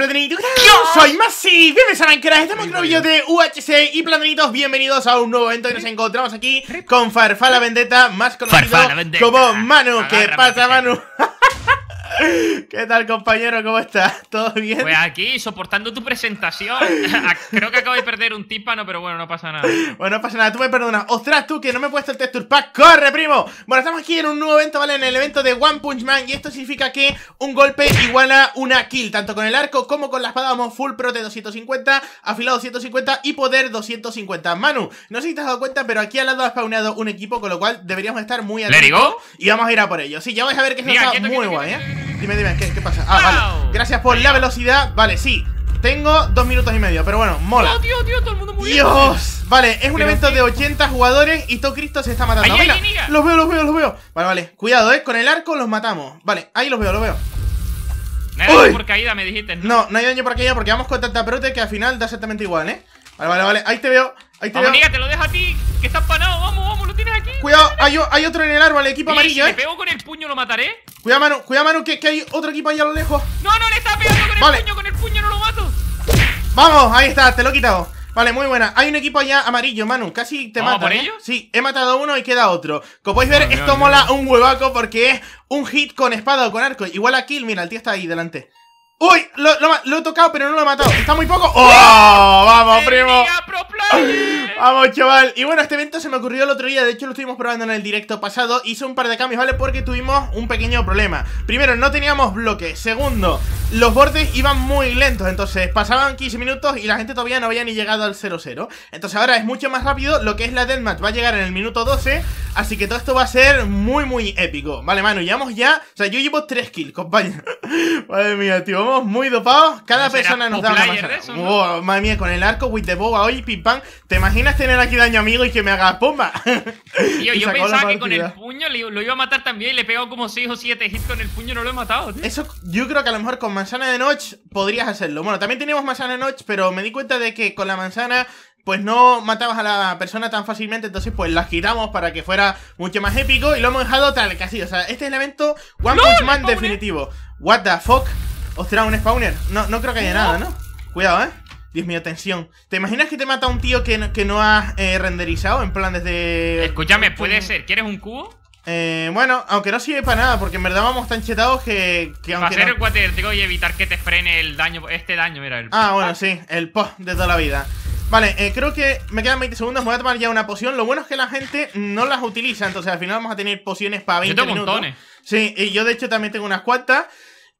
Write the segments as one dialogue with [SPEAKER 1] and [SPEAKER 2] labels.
[SPEAKER 1] yo soy Masi, bienvenidos a Minecraft, estamos en un vídeo de UHC y Platanitos, bienvenidos a un nuevo evento y nos encontramos aquí con Farfala Vendetta, más conocido como Manu, que pasa Manu? ¿Qué tal, compañero? ¿Cómo estás? ¿Todo bien? Pues
[SPEAKER 2] aquí, soportando tu presentación. Ah, creo que acabo de perder un tímpano, pero bueno,
[SPEAKER 1] no pasa nada. Bueno, no pasa nada, tú me perdonas. ¡Ostras, tú, que no me he puesto el texture pack! ¡Corre, primo! Bueno, estamos aquí en un nuevo evento, ¿vale? En el evento de One Punch Man. Y esto significa que un golpe iguala una kill. Tanto con el arco como con la espada vamos full de 250, afilado 250 y poder 250. Manu, no sé si te has dado cuenta, pero aquí al lado ha spawneado un equipo, con lo cual deberíamos estar muy atentos. ¿Le Y vamos a ir a por ello. Sí, ya vais a ver que es. muy guay, ¿eh? Dime, dime, ¿qué, pasa? Ah, vale. Gracias por la velocidad. Vale, sí. Tengo dos minutos y medio, pero bueno, mola. Oh,
[SPEAKER 2] ¡Dios, tío, todo el mundo Dios. Vale, es un evento
[SPEAKER 1] de 80 jugadores y todo Cristo se está matando. los veo, los veo, los veo. Vale, vale. Cuidado, eh. Con el arco los matamos. Vale, ahí los veo, los veo. No hay daño por caída, me dijiste. No, no, hay daño por caída porque vamos con tanta pelota que al final da exactamente igual, ¿eh? Vale, vale, vale. Ahí te veo. Ahí te vamos, veo. Amiga, te
[SPEAKER 2] lo dejo a ti, que está empanado. Vamos, vamos, lo tienes aquí. Cuidado, hay, otro en el árbol, el equipo amarillo, si eh. pego con el puño, lo mataré.
[SPEAKER 1] Cuidado, mano, cuidado, mano, que, que hay otro equipo allá a lo lejos.
[SPEAKER 2] No, no, le está pegando con el puño, con el puño no lo mato.
[SPEAKER 1] Vamos, ahí está, te lo he quitado. Vale, muy buena. Hay un equipo allá amarillo, Manu. Casi te mata. por ¿eh? ello? Sí, he matado uno y queda otro. Como podéis ver, esto mola un huevaco porque es un hit con espada o con arco. Igual a Kill, mira, el tío está ahí delante. ¡Uy! Lo, he tocado, pero no lo he matado. Está muy poco. ¡Oh! ¡Vamos, primo! Vamos, chaval. Y bueno, este evento se me ocurrió el otro día. De hecho, lo estuvimos probando en el directo pasado. Hice un par de cambios, ¿vale? Porque tuvimos un pequeño problema. Primero, no teníamos bloque Segundo, los bordes iban muy lentos. Entonces, pasaban 15 minutos y la gente todavía no había ni llegado al 0-0. Entonces, ahora es mucho más rápido. Lo que es la deathmatch va a llegar en el minuto 12. Así que todo esto va a ser muy, muy épico. Vale, mano, llevamos ya. O sea, yo llevo 3 kills, compañero. Madre mía, tío muy dopados. Cada persona nos da una mano. madre mía, con el arco with the boba hoy, pim pam. ¿Te imaginas tener aquí daño amigo y que me haga pomba? yo pensaba que con el
[SPEAKER 2] puño lo iba a matar también y le he pegado como 6 o 7 hits con el puño no lo he matado, Eso,
[SPEAKER 1] yo creo que a lo mejor con manzana de noche podrías hacerlo. Bueno, también teníamos manzana de noche, pero me di cuenta de que con la manzana pues no matabas a la persona tan fácilmente, entonces pues la quitamos para que fuera mucho más épico y lo hemos dejado tal que así, o sea, este es el evento One Punch Man definitivo. What the fuck? Ostras, un spawner. No, no creo que haya nada, ¿no? Cuidado, ¿eh? Dios mío, tensión. ¿Te imaginas que te mata un tío que no, has eh, renderizado? En plan, desde... Escúchame, puede
[SPEAKER 2] ser. ¿Quieres un cubo?
[SPEAKER 1] Eh, bueno, aunque no sirve para nada, porque en verdad vamos tan chetados que... que para hacer
[SPEAKER 2] cuate el y evitar que te frene el daño, este daño, mira. El... Ah, bueno,
[SPEAKER 1] sí, el post de toda la vida. Vale, eh, creo que me quedan 20 segundos, voy a tomar ya una poción. Lo bueno es que la gente no las utiliza, entonces al final vamos a tener pociones para 20 minutos. Sí, y yo de hecho también tengo unas cuantas.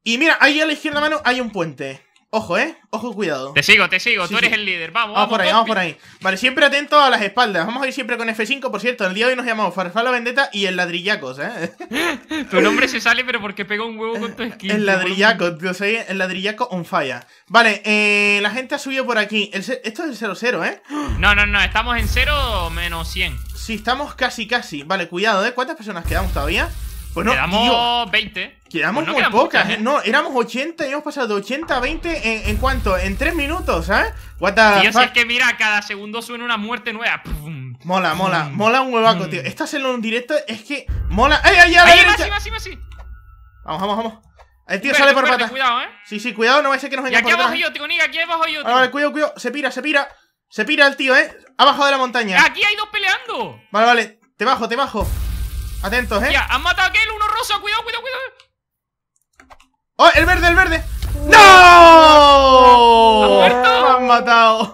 [SPEAKER 1] Y mira, ahí a la izquierda mano hay un puente. Ojo, eh. Ojo, cuidado. Te sigo, te sigo. Tú eres el
[SPEAKER 2] líder. Vamos, vamos. por ahí, vamos por ahí.
[SPEAKER 1] Vale, siempre atento a las espaldas. Vamos a ir siempre con F5, por cierto. El día de hoy nos llamamos Farfala Vendetta y el ladrillacos, eh.
[SPEAKER 2] tu nombre se sale, pero porque pegó un huevo con tu esquina. El ladrillaco,
[SPEAKER 1] yo Soy el ladrillaco on fire. Vale, eh, la gente ha subido por aquí. esto es el 0-0, eh. No, no, no. Estamos en 0
[SPEAKER 2] menos 100.
[SPEAKER 1] Sí, estamos casi, casi. Vale, cuidado, eh. ¿Cuántas personas quedamos todavía? Pues no. Quedamos
[SPEAKER 2] 20. Quedamos muy pocas, ¿eh? No,
[SPEAKER 1] éramos 80 y hemos pasado de 80 a 20 en, en cuánto? En 3 minutos, ¿eh? What the es
[SPEAKER 2] que mira, cada segundo suena una muerte nueva.
[SPEAKER 1] mola, mola, mm. mola un huevaco, mm. tío. Esta en un directo es que mola. ¡Ay, ay, ay! ¡Ahí, ahí, ahí, Vamos, vamos, vamos. El tío sale por patas. Cuidado, ¿eh? Sí, sí, cuidado, no vaya a ser que nos venga y aquí por abajo
[SPEAKER 2] yo, niña, aquí abajo yo. Tío. Vale,
[SPEAKER 1] cuidado, cuidado. Se pira, se pira. Se pira el tío, ¿eh? Abajo de la montaña. Aquí
[SPEAKER 2] hay dos peleando.
[SPEAKER 1] Vale, vale. Te bajo, te bajo. Atentos, ¿eh? han
[SPEAKER 2] matado aquel, uno rosa. Cuidado, cuidado, cuidado.
[SPEAKER 1] ¡Oh, el verde, el verde! ¡No! ¡Me han matado!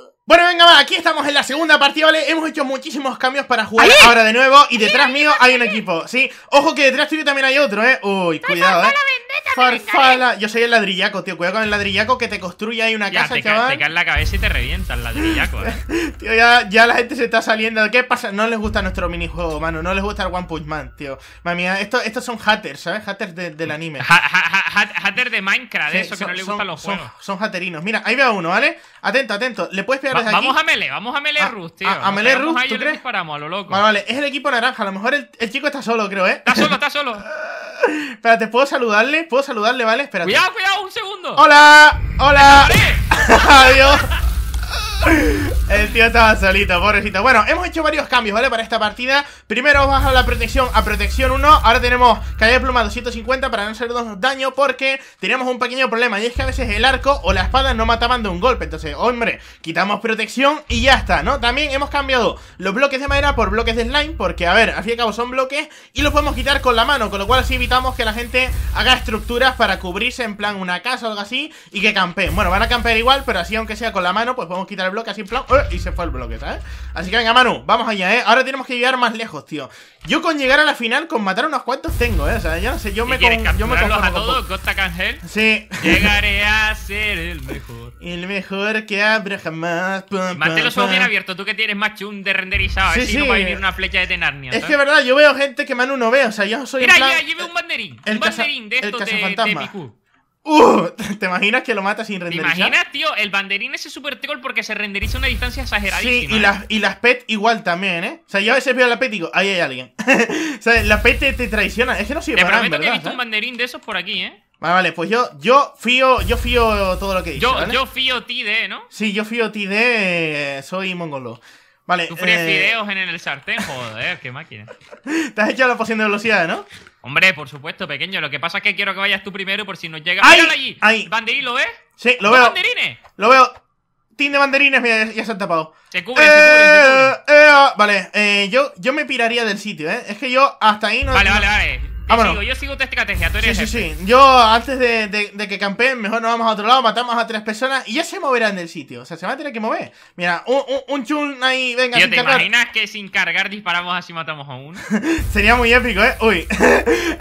[SPEAKER 1] Bueno, venga, va, aquí estamos en la segunda partida, ¿vale? Hemos hecho muchísimos cambios para jugar ahora de nuevo Y detrás mío hay un equipo, ¿sí? Ojo que detrás tuyo también hay otro, ¿eh? Uy, cuidado, ¿eh? Farfala ¿eh? Yo soy el ladrillaco, tío Cuidado con el ladrillaco que te construye ahí una casa, ya, te chaval te
[SPEAKER 2] cae la cabeza y te revienta el ladrillaco, ¿eh?
[SPEAKER 1] tío, ya, la gente se está saliendo ¿Qué pasa? No les gusta nuestro minijuego, mano No les gusta el One Punch Man, tío Mami, esto, estos son haters, ¿sabes? Haters del anime
[SPEAKER 2] de Minecraft, eso que no le gustan los juegos
[SPEAKER 1] son, son, Mira, ahí veo uno, ¿vale? Atento, atento Le puedes pegar vamos a Mele, vamos a Mele a, Rus, tío. A, a Mele ¿tú crees?
[SPEAKER 2] disparamos a lo loco. Vale, vale,
[SPEAKER 1] es el equipo naranja. A lo mejor el, el chico está solo, creo, ¿eh? Está solo, está solo. Espérate, ¿puedo saludarle? ¿Puedo saludarle, vale? Espérate. Cuidado, cuidado,
[SPEAKER 2] un segundo. ¡Hola!
[SPEAKER 1] ¡Hola! ¡Adiós! El tío estaba solito, pobrecito Bueno, hemos hecho varios cambios, ¿vale? Para esta partida Primero a la protección a protección 1 Ahora tenemos calle de pluma 250 para no hacernos daño Porque teníamos un pequeño problema Y es que a veces el arco o la espada no mataban de un golpe Entonces, hombre, quitamos protección y ya está, ¿no? También hemos cambiado los bloques de madera por bloques de slime Porque, a ver, al fin y al cabo son bloques Y los podemos quitar con la mano Con lo cual así evitamos que la gente haga estructuras para cubrirse En plan una casa o algo así Y que campeen Bueno, van a campear igual, pero así aunque sea con la mano Pues podemos quitar el bloque así en plan... ¡eh! y se fue el bloque, ¿sabes? Así que venga, Manu, vamos allá, ¿eh? Ahora tenemos que llegar más lejos, tío. Yo con llegar a la final, con matar unos cuantos tengo, ¿eh? O sea, yo no sé, yo me, con, yo me a todos,
[SPEAKER 2] Costa Cangel?
[SPEAKER 1] Sí. Llegaré
[SPEAKER 2] a ser el mejor.
[SPEAKER 1] El mejor que habrá jamás. Mate los ojos bien
[SPEAKER 2] abiertos, tú que tienes más chun de renderizado, sí, sí. no va a ir una flecha de tenarnia. Es que es verdad,
[SPEAKER 1] yo veo gente que Manu no ve, o sea, yo soy. Mira, ya, lleve un banderín. El un banderín de estos de, de Uh, ¿Te imaginas que lo mata sin renderizar? ¿Te imaginas,
[SPEAKER 2] tío? El banderín ese super troll porque se renderiza a una distancia exagerada. Sí, y las,
[SPEAKER 1] eh. y las pet igual también, ¿eh? O sea, yo a veces veo la pet y digo, ahí hay alguien. o sea, la pet te, traiciona. Es que no sirve para nada, que he visto un ¿eh?
[SPEAKER 2] banderín de esos por aquí, ¿eh?
[SPEAKER 1] Vale, ah, vale, pues yo, yo fío, yo fío todo lo que dice, Yo, yo
[SPEAKER 2] fío ti de, ¿no?
[SPEAKER 1] Sí, yo fío ti de. Eh, soy mongolo. Vale. Tú fríes eh,
[SPEAKER 2] en el sartén, joder, qué máquina.
[SPEAKER 1] Te has hecho la poción de velocidad, ¿no?
[SPEAKER 2] Hombre, por supuesto, pequeño. Lo que pasa es que quiero que vayas tú primero por si nos llega. ¡Ahí! ¡Míralo
[SPEAKER 1] allí! ¿Banderín lo ves? Sí, lo veo. banderines? Lo veo. Team de banderines, mira, ya, se han tapado.
[SPEAKER 2] Se cubre, se eh, cubre,
[SPEAKER 1] se cubre. Eh, vale, eh, yo, yo me piraría del sitio, ¿eh? Es que yo hasta ahí no. Vale, vale, vale. Yo Sigo,
[SPEAKER 2] yo sigo tu estrategia, tú eres Sí, sí, este. sí.
[SPEAKER 1] Yo, antes de, que campeen, mejor nos vamos a otro lado, matamos a tres personas y ya se moverán del sitio. O sea, se van a tener que mover. Mira, un, chun ahí, venga, Tío, sin ¿te imaginas
[SPEAKER 2] que sin cargar disparamos así matamos a uno?
[SPEAKER 1] Sería muy épico, ¿eh? Uy.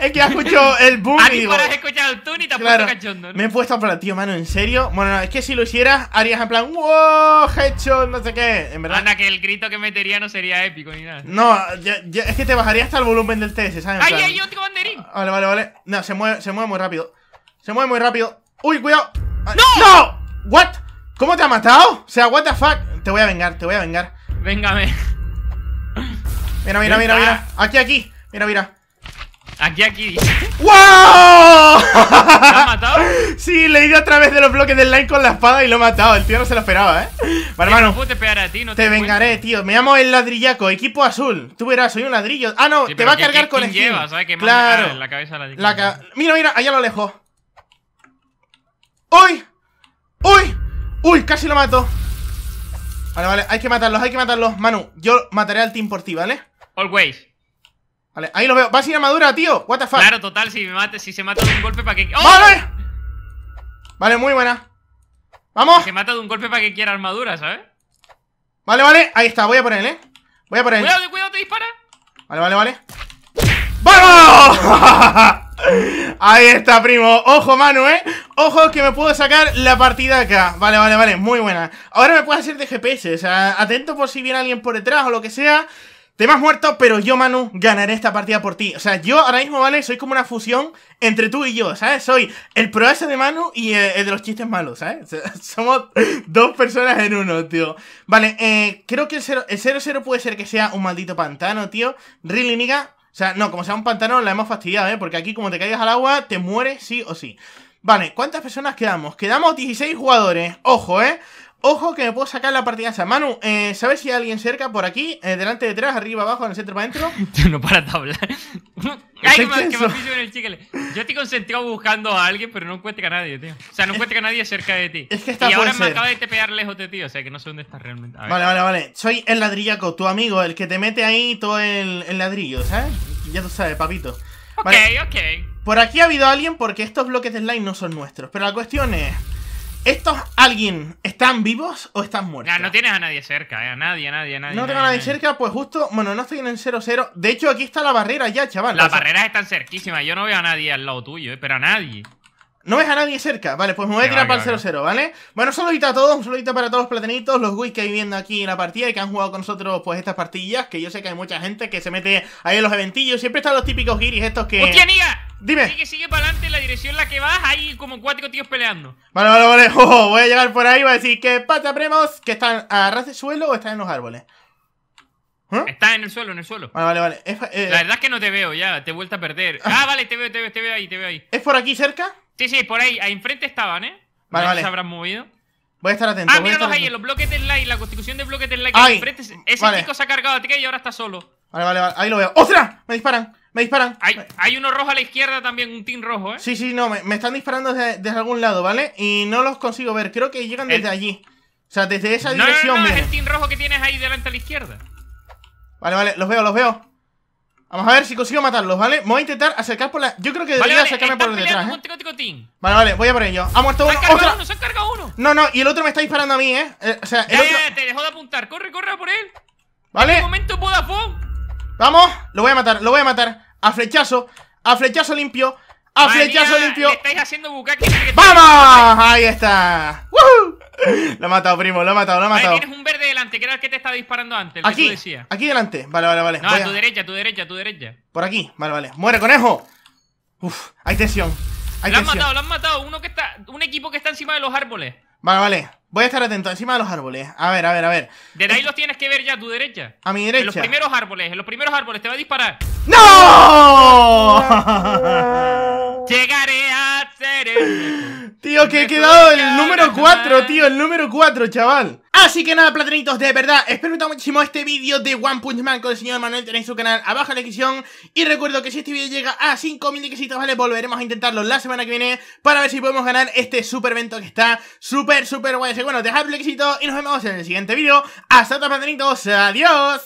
[SPEAKER 1] es que ya escucho el boom A digo... has escuchado el tune Y tampoco claro, cachondo, Me he puesto a hablar tío, mano, ¿en serio? Bueno, es que si lo hicieras, harías en plan... ¡Wow! Headshot, no sé qué. En verdad... Anda,
[SPEAKER 2] que el grito que metería no sería épico ni nada. No,
[SPEAKER 1] es que te bajaría hasta el volumen del TS, ¿sabes? ¡Ay, hay otro Ah, vale, vale, vale. No, se mueve, se mueve muy rápido. Se mueve muy rápido. ¡Uy, cuidado! Ah, ¡No! ¡No! ¿What? ¿Cómo te ha matado? O sea, what the fuck. Te voy a vengar, te voy a vengar. Véngame. Mira, mira, mira, mira. Aquí, aquí. Mira, mira. Aquí, aquí. ¡Wow! ¿Lo has matado? Sí, le he ido a través de los bloques del line con la espada y lo he matado. El tío no se lo esperaba, ¿eh? Vale, hermano. No te pegaré a ti, no te, vengaré, tío. Me llamo el ladrillaco, equipo azul. Tú verás, soy un ladrillo. Ah, no, te va a cargar con el lleva, ¿sabes? Que claro. La
[SPEAKER 2] cabeza la,
[SPEAKER 1] Mira, mira, allá lo lejos. ¡Uy! ¡Uy! ¡Uy! Casi lo mato. Vale, vale, hay que matarlos, hay que matarlos. Manu, yo mataré al team por ti, ¿vale? Always. Vale, ahí lo veo. Va sin armadura, tío. What the fuck. Claro, total, si,
[SPEAKER 2] me si se mata de un golpe para que. ¡Oh! ¡Vale!
[SPEAKER 1] Vale, muy buena.
[SPEAKER 2] ¡Vamos! se mata de un golpe para que quiera armadura, ¿sabes?
[SPEAKER 1] Vale, vale. Ahí está, voy a ponerle ¿eh? Voy a ponerle. Cuidado, cuidado, te dispara. Vale, vale, vale. ¡Vamos! Ahí está, primo. Ojo, mano, ¿eh? Ojo que me puedo sacar la partida acá. Vale, vale, vale. Muy buena. Ahora me puedo hacer de GPS. O sea, atento por si viene alguien por detrás o lo que sea. Te has muerto, pero yo, Manu, ganaré esta partida por ti. O sea, yo ahora mismo, ¿vale? Soy como una fusión entre tú y yo, ¿sabes? Soy el proeza de Manu y eh, el, de los chistes malos, ¿sabes? somos dos personas en uno, tío. Vale, eh, creo que el 0-0 puede ser que sea un maldito pantano, tío. Really, nigga. O sea, no, como sea un pantano, la hemos fastidiado, ¿eh? Porque aquí, como te caigas al agua, te mueres sí o sí. Vale, ¿cuántas personas quedamos? Quedamos 16 jugadores. Ojo, ¿eh? Ojo que me puedo sacar la partida esa. Manu, eh, ¿sabes si hay alguien cerca por aquí? Eh, delante, detrás, arriba, abajo, en el centro, para adentro. no para de hablar. Ay, que me
[SPEAKER 2] en el chicle. Yo estoy concentrado buscando a alguien, pero no encuentro a nadie, tío. O sea, no encuentro a nadie cerca de ti. Es que está. y ahora me acaba de tepear lejos de ti, o sea que no sé dónde estás realmente. Vale,
[SPEAKER 1] vale, vale. Soy el ladrillaco, tu amigo, el que te mete ahí todo el, ladrillo, ¿sabes? Ya tú sabes, papito. Ok, ok. Por aquí ha habido alguien porque estos bloques de slime no son nuestros. Pero la cuestión es. ¿Estos alguien están vivos o están muertos? No,
[SPEAKER 2] tienes a nadie cerca, eh. A nadie, a nadie, a nadie. No tengo a nadie, cerca,
[SPEAKER 1] pues justo. Bueno, no estoy en el 0-0. De hecho, aquí está la barrera ya, chaval. Las barreras
[SPEAKER 2] están cerquísimas. Yo no veo a nadie al lado tuyo, eh. Pero a nadie.
[SPEAKER 1] No ves a nadie cerca. Vale, pues me voy a tirar para el 0-0, ¿vale? Bueno, saludito a todos, un saludito para todos los platanitos, los guis que hay viendo aquí en la partida y que han jugado con nosotros, pues, estas partillas que yo sé que hay mucha gente que se mete ahí en los eventillos. Siempre están los típicos giris estos que... ¡Hostia, niga!
[SPEAKER 2] Dime. Sigue, sigue para adelante en la dirección en la que vas. Hay como cuatro tíos peleando.
[SPEAKER 1] Vale, vale, vale. voy a llegar por ahí. Voy a decir, que pata, primos? ¿Que están a ras suelo o están en los árboles?
[SPEAKER 2] ¿Eh? Estás en el suelo, en el suelo.
[SPEAKER 1] Vale, vale, vale. Eh, la verdad
[SPEAKER 2] es que no te veo ya, te he vuelto a perder. Ah. ah, vale, te veo, te veo, te veo ahí, te veo ahí. ¿Es por aquí cerca? Sí, sí, por ahí. Ahí enfrente estaban, ¿eh? Vale, vale. se habrán
[SPEAKER 1] movido. Voy a estar atento. Ah, míralos ahí, en
[SPEAKER 2] los bloques de like, la constitución de bloques de like. Ahí. Enfrente, ese chico se ha cargado a ti y ahora está solo.
[SPEAKER 1] Vale, vale, vale. Ahí lo veo. ¡Ostras! Me disparan. Me disparan.
[SPEAKER 2] Hay, hay, uno rojo a la izquierda también, un team rojo, ¿eh?
[SPEAKER 1] Sí, sí, no, me, me están disparando desde, algún lado, ¿vale? Y no los consigo ver, creo que llegan desde allí. O sea, desde esa dirección. No, no, no es el
[SPEAKER 2] team rojo que tienes ahí delante a la izquierda.
[SPEAKER 1] Vale, vale, los veo, los veo. Vamos a ver si consigo matarlos, ¿vale? Voy a intentar acercar por la... Yo creo que debería acercarme por detrás, ¿eh? Vale, vale, voy a por ello. Ha muerto uno. cargado uno, se uno. No, no, y el otro me está disparando a mí, ¿eh? eh o sea, ya, eh, te dejó de
[SPEAKER 2] apuntar. Corre, corre a por él. Vale. En momento, Vodafone.
[SPEAKER 1] Vamos, lo voy a matar, lo voy a matar A flechazo, a flechazo limpio A flechazo limpio ¡Vamos! Ahí está Lo ha matado, primo, lo ha matado, lo ha matado Ahí tienes un verde delante, que era el que te estaba disparando antes Aquí, que decía. aquí delante, vale, vale, vale No, a tu derecha, a tu derecha, a tu derecha Por aquí, vale, vale ¡Muere, conejo! Uf, hay tensión hay Lo han matado,
[SPEAKER 2] lo han matado Uno que está, un equipo que está encima de los árboles
[SPEAKER 1] Vale, vale Voy a estar atento encima de los árboles. A ver, a ver, a ver. De ahí los tienes que ver ya a tu derecha. A mi derecha. En los primeros árboles, en los primeros árboles te va a disparar. ¡No! Llegaré a ser Tío, que he quedado el número 4, tío, el número 4, chaval. Así que nada, platanitos, de verdad, espero que muchísimo este vídeo de One Punch Man con el señor Manuel. Tenéis su canal abajo en la descripción. Y recuerdo que si este vídeo llega a 5.000 likesitos, vale, volveremos a intentarlo la semana que viene para ver si podemos ganar este super evento que está súper, súper guay. Así que bueno, dejad un likesito y nos vemos en el siguiente vídeo. Hasta otra, platanitos. Adiós.